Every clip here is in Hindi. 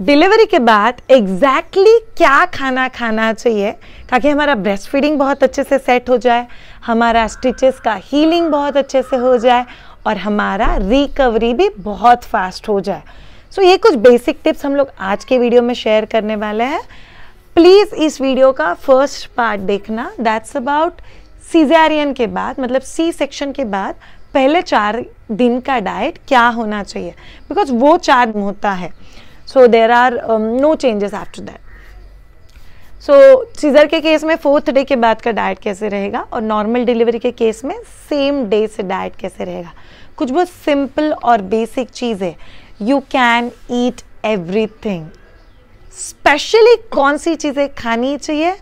डिलीवरी के बाद एग्जैक्टली exactly क्या खाना खाना चाहिए ताकि हमारा ब्रेस्ट फीडिंग बहुत अच्छे से सेट हो जाए हमारा स्टिचेस का हीलिंग बहुत अच्छे से हो जाए और हमारा रिकवरी भी बहुत फास्ट हो जाए सो so, ये कुछ बेसिक टिप्स हम लोग आज के वीडियो में शेयर करने वाले हैं प्लीज़ इस वीडियो का फर्स्ट पार्ट देखना दैट्स अबाउट सीजारियन के बाद मतलब सी सेक्शन के बाद पहले चार दिन का डाइट क्या होना चाहिए बिकॉज वो चार होता है so there are no changes after that so caesar के केस में फोर्थ डे के बाद का डाइट कैसे रहेगा और नॉर्मल डिलीवरी के केस में सेम डे से डाइट कैसे रहेगा कुछ बहुत सिंपल और बेसिक चीज़ है you can eat everything specially कौन सी चीज़ें खानी चाहिए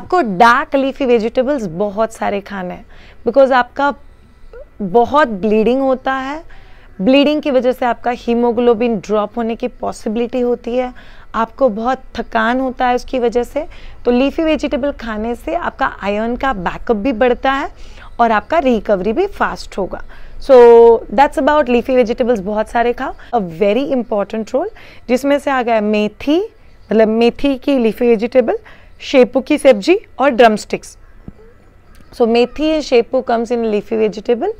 आपको डार्क लीफी वेजिटेबल्स बहुत सारे खाने हैं बिकॉज आपका बहुत ब्लीडिंग होता है ब्लीडिंग की वजह से आपका हीमोग्लोबिन ड्रॉप होने की पॉसिबिलिटी होती है आपको बहुत थकान होता है उसकी वजह से तो लीफी वेजिटेबल खाने से आपका आयरन का बैकअप भी बढ़ता है और आपका रिकवरी भी फास्ट होगा so that's about leafy vegetables बहुत सारे खाओ अ वेरी इंपॉर्टेंट रोल जिसमें से आ गया मेथी मतलब मेथी की लीफी वेजिटेबल शेपू की सब्जी और ड्रम स्टिक्स सो मेथी एंड शेपू comes in leafy vegetable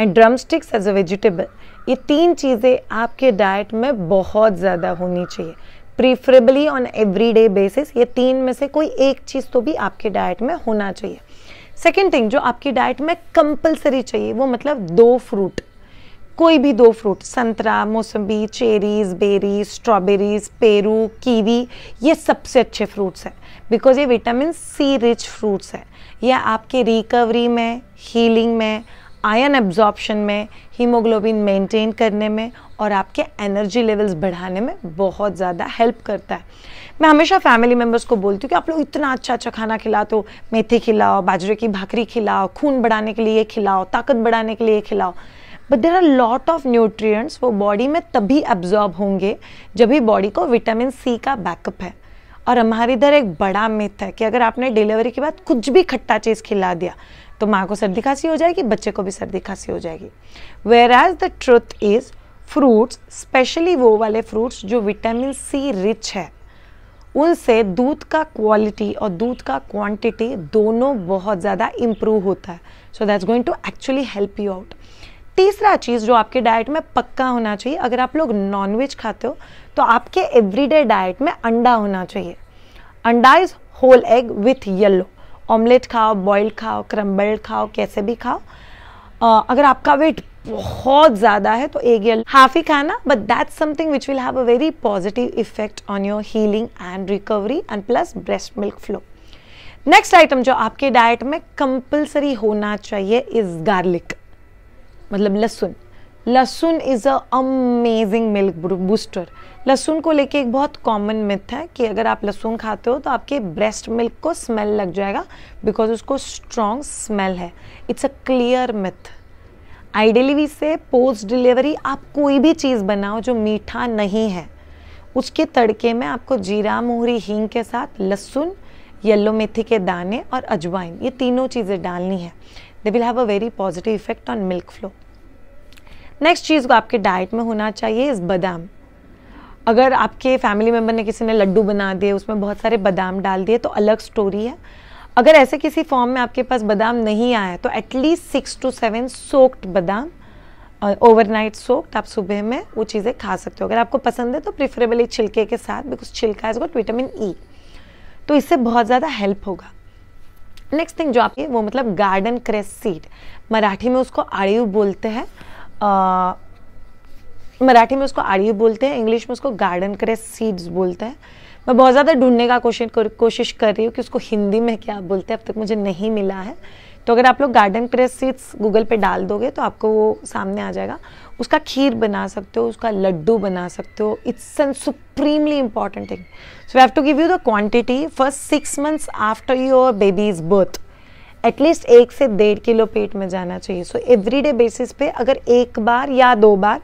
and drumsticks as a vegetable ये तीन चीज़ें आपके डाइट में बहुत ज़्यादा होनी चाहिए preferably on every day basis ये तीन में से कोई एक चीज़ तो भी आपके डाइट में होना चाहिए सेकेंड थिंग जो आपकी डाइट में कंपलसरी चाहिए वो मतलब दो फ्रूट कोई भी दो फ्रूट संतरा मौसम्बी चेरीज बेरीज स्ट्रॉबेरीज पेरू कीवी ये सबसे अच्छे फ्रूट्स हैं बिकॉज ये विटामिन सी रिच फ्रूट्स हैं यह आपके रिकवरी में हीलिंग में आयन एब्जॉर्प्शन में हीमोग्लोबिन मेंटेन करने में और आपके एनर्जी लेवल्स बढ़ाने में बहुत ज़्यादा हेल्प करता है मैं हमेशा फैमिली मेम्बर्स को बोलती हूँ कि आप लोग इतना अच्छा अच्छा खाना खिला तो मेथी खिलाओ बाजरे की भाकरी खिलाओ खून बढ़ाने के लिए खिलाओ ताकत बढ़ाने के लिए खिलाओ but there are lot of nutrients वो बॉडी में तभी एब्जॉर्ब होंगे जब भी बॉडी को विटामिन सी का बैकअप है और हमारे इधर एक बड़ा मिथ है कि अगर आपने डिलीवरी के बाद कुछ भी खट्टा चीज़ खिला दिया तो माँ को सर्दी खांसी हो जाएगी बच्चे को भी सर्दी खांसी हो जाएगी whereas the truth is fruits specially वो वाले फ्रूट्स जो विटामिन सी रिच है उनसे दूध का क्वालिटी और दूध का क्वांटिटी दोनों बहुत ज़्यादा इम्प्रूव होता है so that's going to actually help you out तीसरा चीज़ जो आपके डाइट में पक्का होना चाहिए अगर आप लोग नॉनवेज खाते हो तो आपके एवरीडे डाइट में अंडा होना चाहिए अंडा is whole egg with yellow omelette खाओ बॉयल खाओ क्रम्बल्ड खाओ कैसे भी खाओ अगर आपका वेट बहुत ज़्यादा है तो एग या हाफ ही खाना but that's something which will have a very positive effect on your healing and recovery and plus breast milk flow next item जो आपके डाइट में कंपलसरी होना चाहिए इज गार्लिक मतलब लहसुन लहसुन is a amazing milk booster लहसुन को लेके एक बहुत कॉमन मिथ है कि अगर आप लहसुन खाते हो तो आपके ब्रेस्ट मिल्क को स्मेल लग जाएगा बिकॉज उसको स्ट्रॉन्ग स्मेल है it's a clear myth ideally से पोस्ट डिलीवरी आप कोई भी चीज़ बनाओ जो मीठा नहीं है उसके तड़के में आपको जीरा मोहरी हींग के साथ लहसुन येलो मेथी के दाने और अजवाइन ये तीनों चीज़ें डालनी है they will have a very positive effect on milk flow next चीज़ को आपके डाइट में होना चाहिए इस बादाम अगर आपके फैमिली मेम्बर ने किसी ने लड्डू बना दिए उसमें बहुत सारे बादाम डाल दिए तो अलग स्टोरी है अगर ऐसे किसी फॉर्म में आपके पास बादाम नहीं आया तो at least six to seven soaked बादाम ओवरनाइट सोक्ड आप सुबह में वो चीज़ें खा सकते हो अगर आपको पसंद है तो प्रिफरेबली छिलके के साथ बिकॉज छिलका इज गॉट विटामिन ई तो इससे बहुत ज़्यादा हेल्प होगा नेक्स्ट थिंग जो आपकी वो मतलब गार्डन क्रेस सीड मराठी में उसको आड़ू बोलते हैं मराठी में उसको आड़ी बोलते हैं इंग्लिश में उसको गार्डन करे सीड्स बोलते हैं मैं बहुत ज़्यादा ढूंढने का कोशिश कर कोशिश कर रही हूँ कि उसको हिंदी में क्या बोलते हैं अब तक मुझे नहीं मिला है तो अगर आप लोग गार्डन प्रेस सीड्स गूगल पे डाल दोगे तो आपको वो सामने आ जाएगा उसका खीर बना सकते हो उसका लड्डू बना सकते हो it's an supremely important thing so have to give you the quantity first six months after your baby's birth at least एक से डेढ़ किलो पेट में जाना चाहिए सो एवरीडे बेसिस पे अगर एक बार या दो बार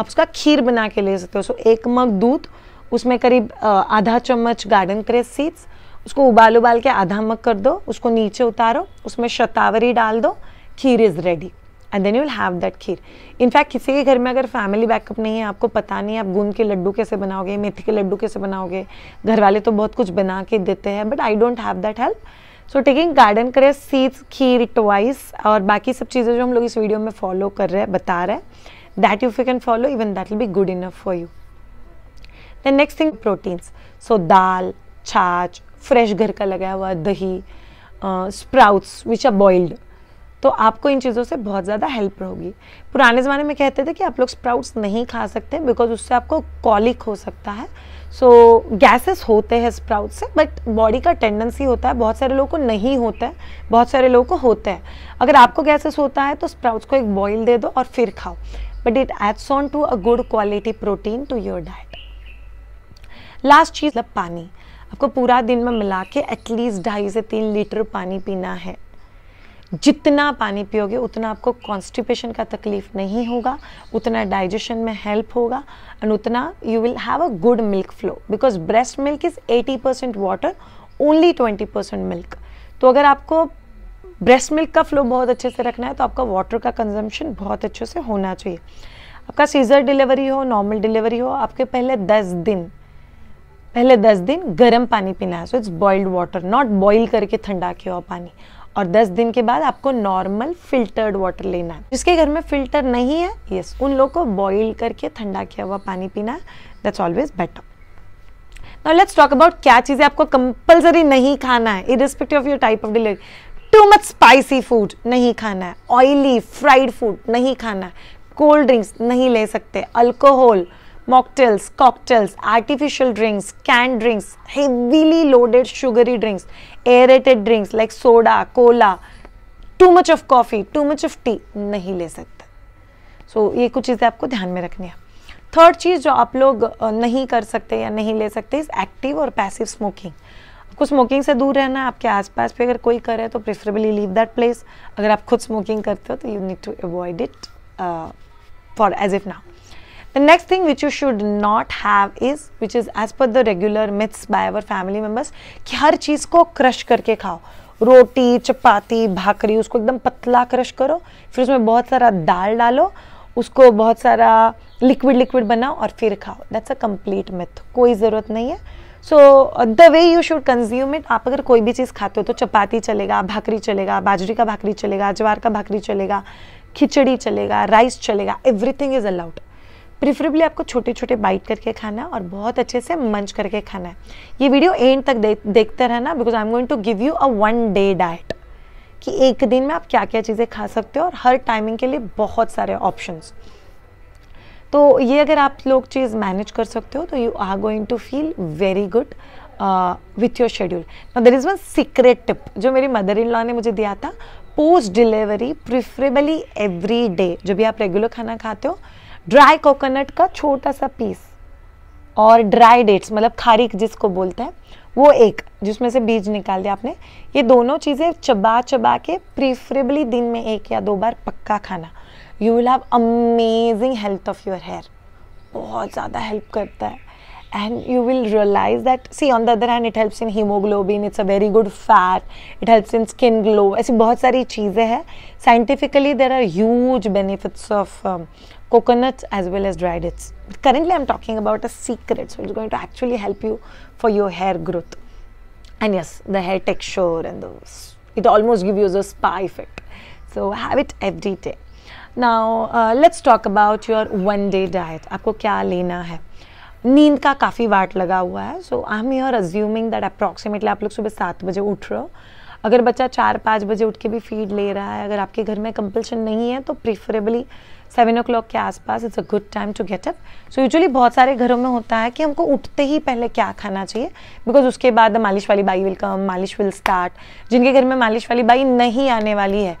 आप उसका खीर बना के ले सकते हो सो एक मग दूध उसमें करीब आधा चम्मच गार्डन क्रेस सीड्स उसको उबाल उबाल के आधा मग कर दो उसको नीचे उतारो उसमें शतावरी डाल दो खीर is ready and then you will have that खीर इनफैक्ट किसी के घर में अगर फैमिली बैकअप नहीं है आपको पता नहीं आप गूंद के लड्डू कैसे बनाओगे मेथी के लड्डू कैसे बनाओगे घर वाले तो बहुत कुछ बना के देते हैं but I don't have that help so taking garden करें सीड्स खीर ट्वाइस और बाकी सब चीज़ें जो हम लोग इस वीडियो में फॉलो कर रहे हैं बता रहे हैं that you you can follow even that will be good enough for you then next thing proteins so दाल छाछ फ्रेश घर का लगाया हुआ दही स्प्राउट्स विच आर बॉइल्ड तो आपको इन चीज़ों से बहुत ज़्यादा हेल्प होगी पुराने ज़माने में कहते थे कि आप लोग स्प्राउट्स नहीं खा सकते बिकॉज उससे आपको कॉलिक हो सकता है सो so, गैसेस होते हैं स्प्राउट से बट बॉडी का टेंडेंसी होता है बहुत सारे लोगों को नहीं होता है बहुत सारे लोगों को होता है अगर आपको गैसेस होता है तो स्प्राउट्स को एक बॉईल दे दो और फिर खाओ but it adds on to a good quality protein to your diet last चीज़ पानी आपको पूरा दिन में मिला के एटलीस्ट ढाई से तीन लीटर पानी पीना है जितना पानी पियोगे उतना आपको कॉन्स्टिपेशन का तकलीफ नहीं होगा उतना डाइजेशन में हेल्प होगा एंड उतना you will have a good milk flow because breast milk is 80 percent water only 20 percent milk तो अगर आपको ब्रेस्ट मिल्क का फ्लो बहुत अच्छे से रखना है तो आपका वाटर का कंजम्पशन बहुत अच्छे से होना चाहिए आपका सीजर डिलीवरी हो नॉर्मल डिलीवरी हो आपके पहले दस दिन पहले दस दिन गर्म पानी पीना है so it's boiled water not boil करके ठंडा किया हुआ पानी और 10 दिन के बाद आपको नॉर्मल फिल्टर्ड वाटर लेना है जिसके घर में फिल्टर नहीं है यस yes, उन लोगों को बॉईल करके ठंडा किया हुआ पानी पीना that's always better now let's talk about क्या चीज़ें आपको कंपलसरी नहीं खाना है irrespective of your type of delivery too much spicy food नहीं खाना है ऑयली फ्राइड फूड नहीं खाना है कोल्ड ड्रिंक्स नहीं ले सकते alcohol mocktails cocktails artificial drinks canned drinks heavily loaded sugary drinks aerated drinks like soda cola too much of coffee too much of tea नहीं ले सकते सो so, ये कुछ चीज़ें आपको ध्यान में रखनी है थर्ड चीज़ जो आप लोग नहीं कर सकते या नहीं ले सकते इस एक्टिव और पैसिव स्मोकिंग आपको स्मोकिंग से दूर रहना आपके आसपास भी अगर कोई करे तो प्रेफरेबली लीव दैट प्लेस अगर आप खुद स्मोकिंग करते हो तो you need to avoid it for as if now The next thing which you should not have is which is as per the regular myths by our family members कि हर चीज़ को क्रश करके खाओ रोटी चपाती भाकरी उसको एकदम पतला क्रश करो फिर उसमें बहुत सारा दाल डालो उसको बहुत सारा लिक्विड लिक्विड बनाओ और फिर खाओ दैट्स अ कंप्लीट मिथ कोई ज़रूरत नहीं है so the way you should consume it आप अगर कोई भी चीज़ खाते हो तो चपाती चलेगा भाकरी चलेगा बाजरी का भाकरी चलेगा ज्वार का भाकरी चलेगा खिचड़ी चलेगा राइस चलेगा एवरीथिंग इज़ अलाउड प्रिफरेबली आपको छोटे छोटे बाइट करके खाना है और बहुत अच्छे से मंच करके खाना है ये वीडियो एंड तक दे, देखते रहना because I am going to give you a one day diet कि एक दिन में आप क्या क्या चीज़ें खा सकते हो और हर टाइमिंग के लिए बहुत सारे ऑप्शंस तो ये अगर आप लोग चीज़ मैनेज कर सकते हो तो you are going to feel very good with your schedule now there is one secret tip जो मेरी मदर इन लॉ ने मुझे दिया था post delivery preferably every day जो भी आप रेगुलर खाना खाते हो ड्राई कोकोनट का छोटा सा पीस और ड्राई डेट्स मतलब खारिक जिसको बोलते हैं वो एक जिसमें से बीज निकाल दिया आपने ये दोनों चीज़ें चबा चबा के प्रीफरेबली दिन में एक या दो बार पक्का खाना you will have amazing health of your hair बहुत ज़्यादा हेल्प करता है and you will realize that see on the other hand it helps in hemoglobin it's a very good fat it helps in skin glow ऐसी बहुत सारी चीज़ें हैं scientifically there are huge benefits of um, coconuts as well as dried dates. Currently, I'm talking about a secret, so it's going to actually help you for your hair growth. And yes, the hair texture and those, it almost gives you a spa effect. So have it every day. Now, uh, let's talk about your one day diet. aapko kya lena hai नींद का काफ़ी वाट लगा हुआ है so I am your assuming that approximately आप लोग सुबह सात बजे उठ रहे हो अगर बच्चा चार पाँच बजे उठ के भी फीड ले रहा है अगर आपके घर में कंपल्शन नहीं है तो प्रिफरेबली सेवन ओ क्लॉक के आसपास it's a good time to get up so usually बहुत सारे घरों में होता है कि हमको उठते ही पहले क्या खाना चाहिए बिकॉज उसके बाद मालिश वाली बाई विल कम मालिश विल स्टार्ट जिनके घर में मालिश वाली बाई नहीं आने वाली है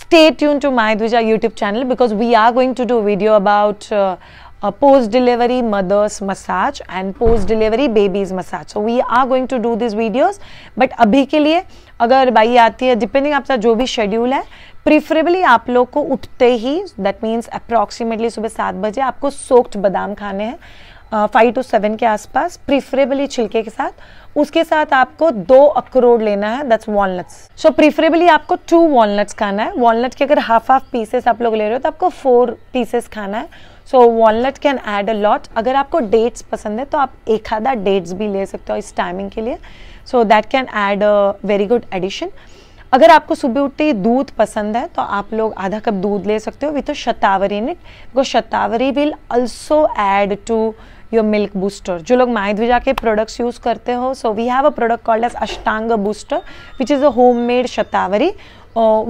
stay tune to my Dvija YouTube channel because we are going to do video about post delivery mothers massage and post delivery babies massage so we are going to do this videos but अभी के लिए अगर बाई आती है डिपेंडिंग आपका जो भी शेड्यूल है प्रिफरेबली आप लोग को उठते ही दैट मीन्स अप्रॉक्सीमेटली सुबह सात बजे आपको सोक्ड बादाम खाने हैं फाइव टू सेवन के आसपास प्रिफरेबली छिलके के साथ उसके साथ आपको दो अखरोट लेना है दैट्स वॉलनट्स सो प्रिफरेबली आपको टू वॉलनट्स खाना है वॉलनट के अगर हाफ हाफ पीसेस आप लोग ले रहे हो तो आपको फोर पीसेस खाना है so walnut can add a lot अगर आपको डेट्स पसंद है तो आप एक आधा डेट्स भी ले सकते हो इस टाइमिंग के लिए so that can add a very good addition अगर आपको सुबह उठते ही दूध पसंद है तो आप लोग आधा कप दूध ले सकते हो with shatavari in it because shatavari will also add to your milk booster जो लोग मायध्विजा के प्रोडक्ट्स यूज़ करते हो so we have a product called as Ashtang booster which is a homemade shatavari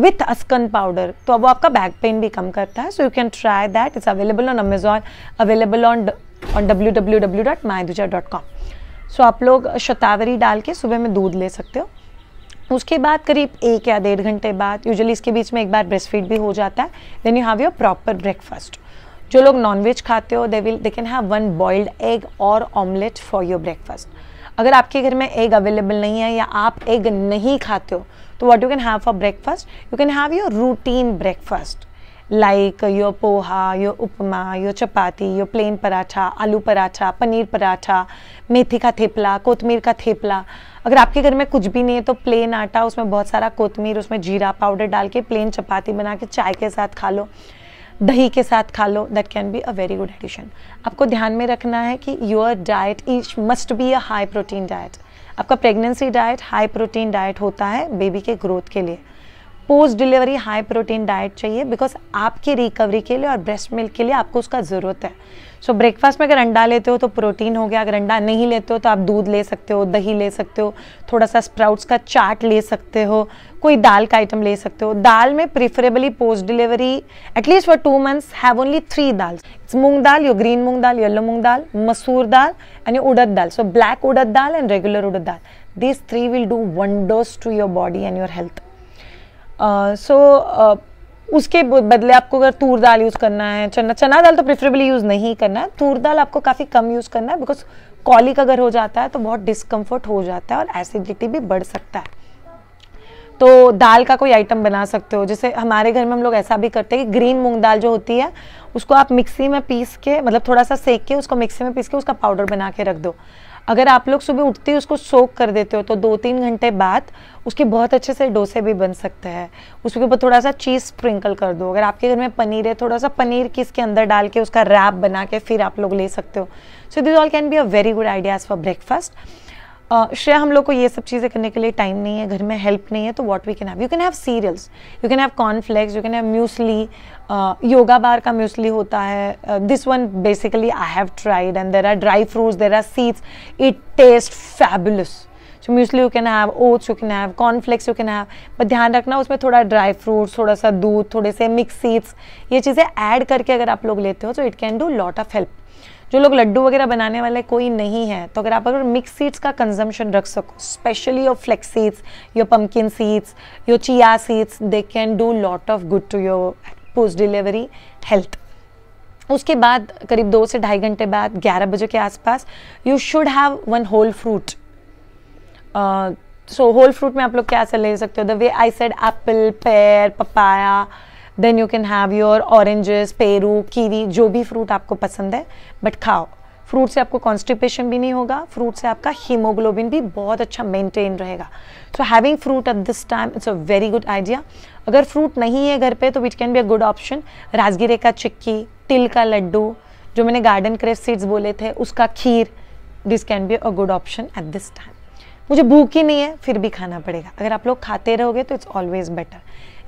with अस्कन पाउडर तो अब वो आपका बैक पेन भी कम करता है so you can try that is available on Amazon available on on W W W dot MyDvija dot com सो आप लोग शतावरी डाल के सुबह में दूध ले सकते हो उसके बाद करीब एक या डेढ़ घंटे बाद यूजली इसके बीच में एक बार ब्रेस्ट फीड भी हो जाता है then you have your proper breakfast जो लोग नॉनवेज खाते हो they will they can have one boiled egg और ऑमलेट फॉर योर ब्रेकफास्ट अगर आपके घर में एग अवेलेबल नहीं है या आप एग नहीं खाते हो तो what you can have for breakfast you can have your routine breakfast like your poha your upma your chapati your plain paratha aloo paratha paneer paratha मेथी का थेपला कोतमीर का थेपला अगर आपके घर में कुछ भी नहीं है तो प्लेन आटा उसमें बहुत सारा कोतमीर उसमें जीरा पाउडर डाल के प्लेन चपाती बना के चाय के साथ खा लो दही के साथ खा लो that can be a very good addition आपको ध्यान में रखना है कि your diet is must be a high protein diet आपका pregnancy diet high protein diet होता है बेबी के ग्रोथ के लिए post delivery high protein diet चाहिए बिकॉज आपकी रिकवरी के लिए और ब्रेस्ट मिल्क के लिए आपको उसका ज़रूरत है सो so, ब्रेकफास्ट में अगर अंडा लेते हो तो प्रोटीन हो गया अगर अंडा नहीं लेते हो तो आप दूध ले सकते हो दही ले सकते हो थोड़ा सा स्प्राउट्स का चाट ले सकते हो कोई दाल का आइटम ले सकते हो दाल में preferably post delivery at least for two months have only three dal it's moong dal your green moong dal yellow moong dal masoor dal and urad dal so black urad dal and regular urad dal this three will do wonders to your body and your health so उसके बदले आपको अगर तूर दाल यूज़ करना है चना चना दाल तो प्रेफरेबली यूज़ नहीं करना है तूर दाल आपको काफ़ी कम यूज़ करना है बिकॉज कॉलिक अगर हो जाता है तो बहुत डिस्कम्फर्ट हो जाता है और एसिडिटी भी बढ़ सकता है तो दाल का कोई आइटम बना सकते हो जैसे हमारे घर में हम लोग ऐसा भी करते हैं कि ग्रीन मूंग दाल जो होती है उसको आप मिक्सी में पीस के मतलब थोड़ा सा सेक के उसको मिक्सी में पीस के उसका पाउडर बना के रख दो अगर आप लोग सुबह उठते ही उसको सोक कर देते हो तो दो तीन घंटे बाद उसके बहुत अच्छे से डोसे भी बन सकते हैं उसके ऊपर थोड़ा सा चीज़ स्प्रिंकल कर दो अगर आपके घर में पनीर है थोड़ा सा पनीर किस के अंदर डाल के उसका रैप बना के फिर आप लोग ले सकते हो so this all can be a very good ideas for breakfast श्रेय हम लोग को ये सब चीज़ें करने के लिए टाइम नहीं है घर में हेल्प नहीं है तो what we can have you can have cereals you can have cornflakes you can have muesli Yoga bar का म्यूसली होता है this one basically I have tried and there are dry fruits there are seeds it taste fabulous so muesli you can have oats you can have cornflakes you can have but ध्यान रखना उसमें थोड़ा ड्राई फ्रूट्स थोड़ा सा दूध थोड़े से मिक्स सीड्स ये चीज़ें ऐड करके अगर आप लोग लेते हो तो it can do lot of help जो लोग लड्डू वगैरह बनाने वाले कोई नहीं है तो अगर आप अगर मिक्स सीड्स का कंजम्पशन रख सको specially your flax seeds your pumpkin seeds your chia seeds they can do lot of good to your post delivery health उसके बाद करीब दो से ढाई घंटे बाद ग्यारह बजे के आसपास you should have one whole fruit so whole fruit में आप लोग क्या से ले सकते हो the way I said apple pear papaya then you can have your oranges peru kiwi जो भी फ्रूट आपको पसंद है बट खाओ फ्रूट से आपको कॉन्स्टिपेशन भी नहीं होगा फ्रूट से आपका हीमोग्लोबिन भी बहुत अच्छा मेंटेन रहेगा so having fruit at this time it's a very good idea अगर फ्रूट नहीं है घर पे तो which can be a good option राजगिरे का चिक्की तिल का लड्डू जो मैंने गार्डन क्रेप सीड्स बोले थे उसका खीर this can be a good option at this time मुझे भूख ही नहीं है फिर भी खाना पड़ेगा अगर आप लोग खाते रहोगे तो इट्स ऑलवेज बेटर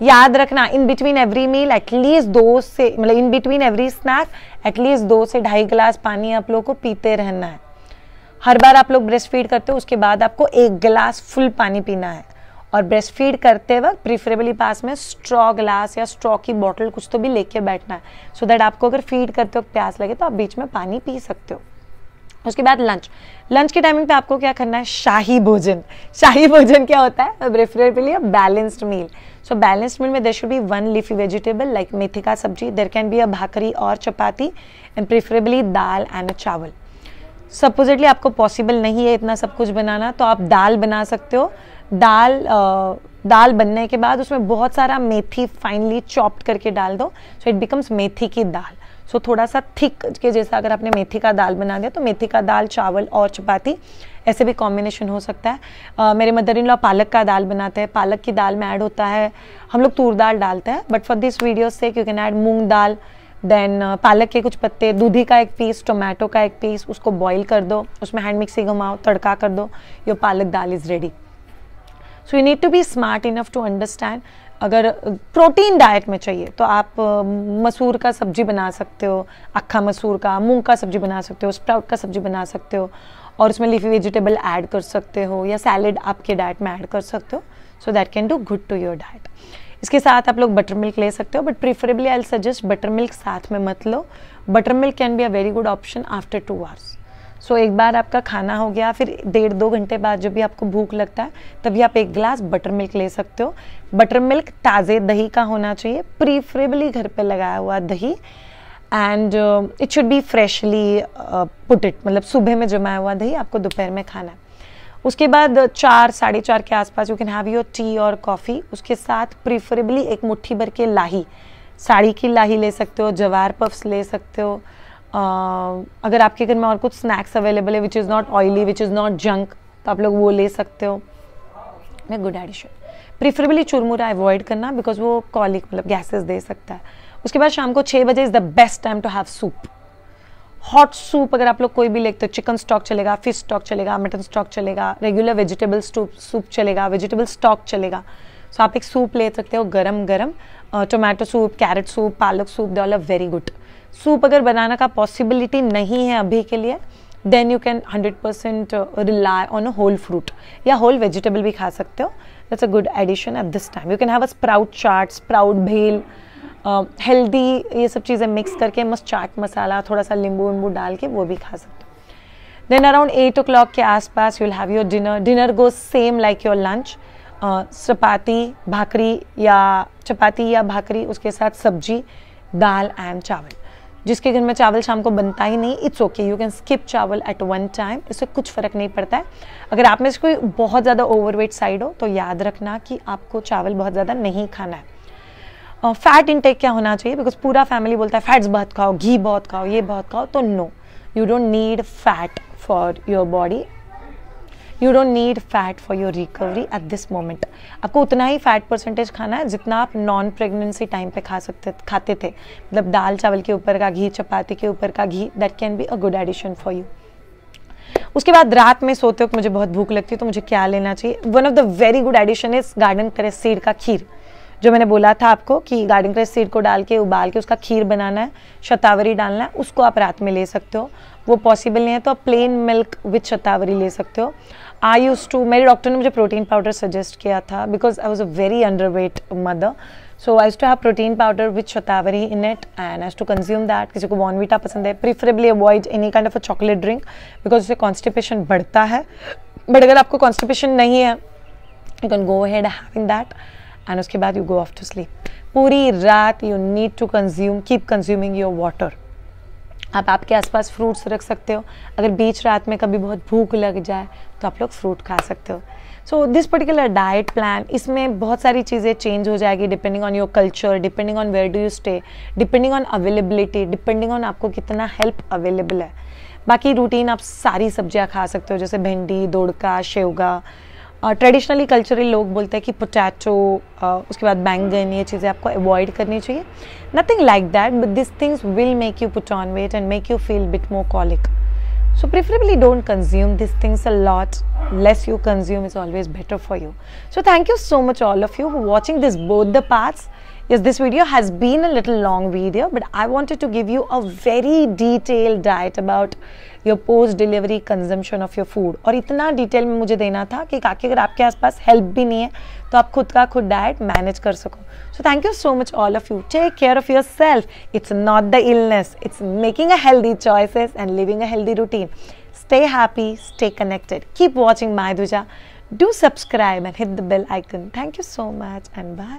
याद रखना in between every meal at least दो से मतलब in between every snack at least दो से ढाई गिलास पानी आप लोगों को पीते रहना है हर बार आप लोग ब्रेस्ट फीड करते हो उसके बाद आपको एक गिलास फुल पानी पीना है और ब्रेस्ट फीड करते वक्त प्रिफरेबली पास में स्ट्रॉ ग्लास या स्ट्रॉ की बॉटल कुछ तो भी लेके बैठना है सो so दैट आपको अगर फीड करते वक्त प्यास लगे तो आप बीच में पानी पी सकते हो उसके बाद लंच लंच के टाइमिंग पे आपको क्या करना है शाही भोजन शाही भोजन क्या होता है preferably a balanced meal so balanced meal में there should be one leafy vegetable like methi का सब्जी there can be a bhakri और chapati and preferably dal and a chawal supposedly आपको पॉसिबल नहीं है इतना सब कुछ बनाना तो आप दाल बना सकते हो दाल आ, दाल बनने के बाद उसमें बहुत सारा मेथी फाइनली चॉप्ड करके डाल दो सो इट बिकम्स मेथी की दाल सो so, थोड़ा सा थिक के जैसा अगर आपने मेथी का दाल बना दिया तो मेथी का दाल चावल और चपाती ऐसे भी कॉम्बिनेशन हो सकता है uh, मेरे मदर इन लॉ पालक का दाल बनाते हैं पालक की दाल में ऐड होता है हम लोग तूर दाल डालते हैं बट फॉर दिस वीडियो से you can add moong dal then palak के कुछ पत्ते दूधी का एक पीस टोमेटो का एक पीस उसको बॉईल कर दो उसमें हैंड मिक्सी घुमाओ तड़का कर दो your palak dal is ready so you need to be smart enough to understand अगर प्रोटीन डाइट में चाहिए तो आप मसूर का सब्जी बना सकते हो अक्खा मसूर का मूंग का सब्जी बना सकते हो स्प्राउट का सब्जी बना सकते हो और उसमें लीफी वेजिटेबल ऐड कर सकते हो या सैलड आपके डाइट में ऐड कर सकते हो so that can do good to your diet इसके साथ आप लोग बटर मिल्क ले सकते हो but preferably I suggest buttermilk साथ में मत लो buttermilk can be a very good option after two hours so एक बार आपका खाना हो गया फिर डेढ़ दो घंटे बाद जब भी आपको भूख लगता है तभी आप एक गिलास बटर मिल्क ले सकते हो बटर मिल्क ताज़े दही का होना चाहिए प्रीफरेबली घर पर लगाया हुआ दही and it should be freshly put it मतलब सुबह में जमाया हुआ दही आपको दोपहर में खाना उसके बाद चार साढ़े चार के आसपास you can have your tea और कॉफ़ी उसके साथ प्रिफरेबली एक मुट्ठी भर के लाही साड़ी की लाही ले सकते हो जवार पफ्स ले सकते हो अगर आपके घर में और कुछ स्नैक्स अवेलेबल है which is not oily which is not junk तो आप लोग वो ले सकते हो मैं गुड एडिशन प्रिफरेबली चुरमुरा अवॉइड करना बिकॉज वो कॉलिक मतलब गैसेस दे सकता है उसके बाद शाम को छः बजे is the best time to have soup hot soup अगर आप लोग कोई भी लेते हो चिकन स्टॉक चलेगा फिश स्टॉक चलेगा मटन स्टॉक चलेगा रेगुलर वेजिटेबल सूप चलेगा वेजिटेबल स्टॉक चलेगा सो आप एक सूप ले सकते हो गरम गरम tomato soup carrot soup palak soup they all very good soup अगर बनाने का पॉसिबिलिटी नहीं है अभी के लिए then you can hundred percent rely on a whole fruit या होल वेजिटेबल भी खा सकते हो that's a good addition at this time you can have a sprout chaat sprout भील हेल्दी ये सब चीज़ें मिक्स करके मस्त चाट मसाला थोड़ा सा लींबू वींबू डाल के वो भी खा सकते हो then around eight o'clock के आसपास you will have your dinner dinner go same like your lunch chapati bhakri या चपाती या भाकरी उसके साथ सब्जी दाल एंड चावल जिसके घर में चावल शाम को बनता ही नहीं it's okay you can skip chawal at one time इससे कुछ फ़र्क नहीं पड़ता है अगर आप में से कोई बहुत ज़्यादा ओवरवेट साइड हो तो याद रखना कि आपको चावल बहुत ज़्यादा नहीं खाना है फैट इनटेक क्या होना चाहिए बिकॉज पूरा फैमिली बोलता है फैट्स बहुत खाओ घी बहुत खाओ ये बहुत खाओ तो no you don't need fat for your body you don't need fat for your recovery at this moment आपको उतना ही फैट परसेंटेज खाना है जितना आप नॉन प्रेगनेंसी टाइम पे खा सकते खाते थे मतलब दाल चावल के ऊपर का घी चपाती के ऊपर का घी that can be a good addition for you उसके बाद रात में सोते वक्त मुझे बहुत भूख लगती है तो मुझे क्या लेना चाहिए one of the very good addition is garden cress seed का खीर जो मैंने बोला था आपको कि गार्डन क्रेस सीड को डाल के उबाल के उसका खीर बनाना है शतावरी डालना है उसको आप रात में ले सकते हो वो पॉसिबल नहीं है तो आप प्लेन मिल्क विथ शतावरी ले सकते हो आई यूज़ टू मेरे डॉक्टर ने मुझे प्रोटीन पाउडर सजेस्ट किया था because I was a very underweight mother so I to have protein powder with shatavari in it and as to consume that किसी को बॉनविटा पसंद है preferably avoid any kind of a chocolate drink because उससे कॉन्स्टिपेशन बढ़ता है बट अगर आपको कॉन्स्टिपेशन नहीं है you can go had having that and उसके बाद you go off to sleep पूरी रात you need to consume keep consuming your water आप आपके आसपास फ्रूट्स रख सकते हो अगर बीच रात में कभी बहुत भूख लग जाए तो आप लोग फ्रूट खा सकते हो so this particular diet plan इसमें बहुत सारी चीज़ें चेंज हो जाएगी depending on your culture depending on where do you stay depending on availability depending on आपको कितना हेल्प अवेलेबल है बाकी रूटीन आप सारी सब्जियां खा सकते हो जैसे भिंडी दोड़का शेवगा ट्रेडिशनली कल्चरल लोग बोलते हैं कि पोटैटो उसके बाद बैंगन ये चीज़ें आपको अवॉइड करनी चाहिए nothing like that but this things will make you put on weight and make you feel bit more colic so preferably don't consume this things a lot less you consume is always better for you so thank you so much all of you watching this both the parts Yes, this video has been a little long video, but I wanted to give you a very detailed diet about your post delivery consumption of your food. और itna detail mein mujhe देना tha ki काकि अगर आपके आसपास हेल्प भी नहीं है तो आप खुद का खुद डाइट मैनेज कर सको so thank you so much all of you take care of yourself it's not the illness it's making a healthy choices and living a healthy routine stay happy stay connected keep watching my do subscribe and hit the bell icon. Thank you so much and bye.